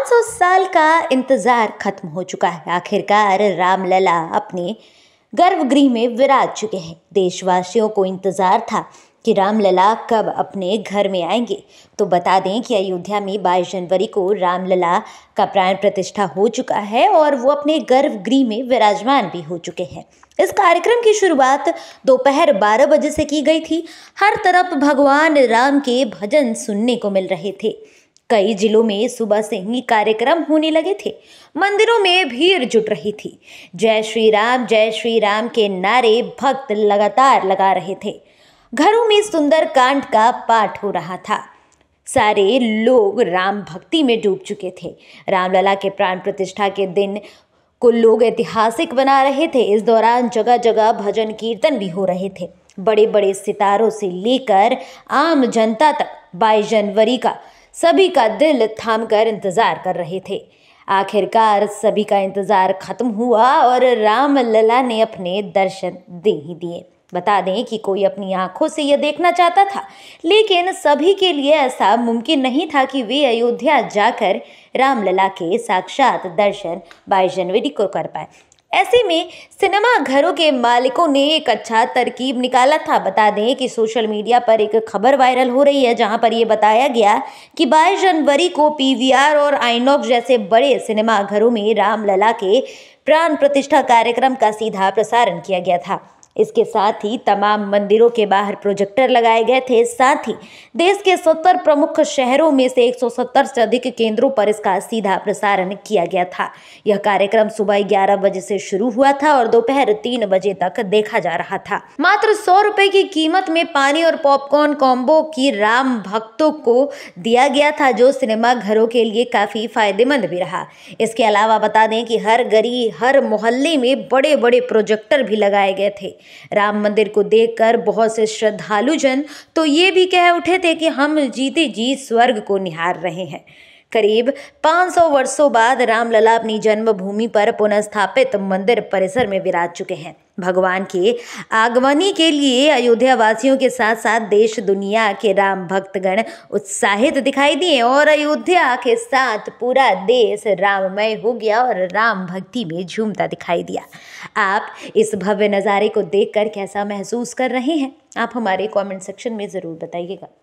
500 साल का इंतजार खत्म हो चुका है आखिरकार रामलला अपने गर्भगृह में विराज चुके हैं देशवासियों को इंतजार था कि रामलला कब अपने घर में आएंगे तो बता दें कि अयोध्या में 22 जनवरी को रामलला का प्राण प्रतिष्ठा हो चुका है और वो अपने गर्भगृह में विराजमान भी हो चुके हैं इस कार्यक्रम की शुरुआत दोपहर 12 बजे से की गई थी हर तरफ भगवान राम के भजन सुनने को मिल रहे थे कई जिलों में सुबह से ही कार्यक्रम होने लगे थे मंदिरों में भीड़ जुट रही थी जय श्री राम जय श्री राम के नारे भक्त लगातार लगा रहे थे घरों में सुंदर कांड का पाठ हो रहा था सारे लोग राम भक्ति में डूब चुके थे रामलला के प्राण प्रतिष्ठा के दिन को लोग ऐतिहासिक बना रहे थे इस दौरान जगह जगह भजन कीर्तन भी हो रहे थे बड़े बड़े सितारों से लेकर आम जनता तक बाईस जनवरी का सभी का दिल थाम कर इंतज़ार कर रहे थे आखिरकार सभी का इंतज़ार खत्म हुआ और राम लला ने अपने दर्शन दे ही दिए बता दें कि कोई अपनी आंखों से यह देखना चाहता था लेकिन सभी के लिए ऐसा मुमकिन नहीं था कि वे अयोध्या जाकर रामलला के साक्षात दर्शन बाईस जनवरी को कर पाए ऐसे में सिनेमा घरों के मालिकों ने एक अच्छा तरकीब निकाला था बता दें कि सोशल मीडिया पर एक खबर वायरल हो रही है जहां पर यह बताया गया कि 22 जनवरी को पीवीआर और आइनॉक जैसे बड़े सिनेमा घरों में रामलला के प्राण प्रतिष्ठा कार्यक्रम का सीधा प्रसारण किया गया था इसके साथ ही तमाम मंदिरों के बाहर प्रोजेक्टर लगाए गए थे साथ ही देश के 70 प्रमुख शहरों में से 170 से अधिक केंद्रों पर इसका सीधा प्रसारण किया गया था यह कार्यक्रम सुबह 11 बजे से शुरू हुआ था और दोपहर तीन बजे तक देखा जा रहा था मात्र सौ रुपए की कीमत में पानी और पॉपकॉर्न कॉम्बो की राम भक्तों को दिया गया था जो सिनेमा घरों के लिए काफी फायदेमंद भी रहा इसके अलावा बता दें कि हर गरी हर मोहल्ले में बड़े बड़े प्रोजेक्टर भी लगाए गए थे राम मंदिर को देखकर बहुत से श्रद्धालु जन तो ये भी कह उठे थे कि हम जीते जी स्वर्ग को निहार रहे हैं करीब 500 वर्षों बाद रामलला अपनी जन्मभूमि पर पुनर्स्थापित मंदिर परिसर में विराज चुके हैं भगवान के आगमनी के लिए अयोध्या वासियों के साथ साथ देश दुनिया के राम भक्तगण उत्साहित दिखाई दिए और अयोध्या के साथ पूरा देश राममय हो गया और राम भक्ति में झूमता दिखाई दिया आप इस भव्य नज़ारे को देखकर कैसा महसूस कर रहे हैं आप हमारे कमेंट सेक्शन में ज़रूर बताइएगा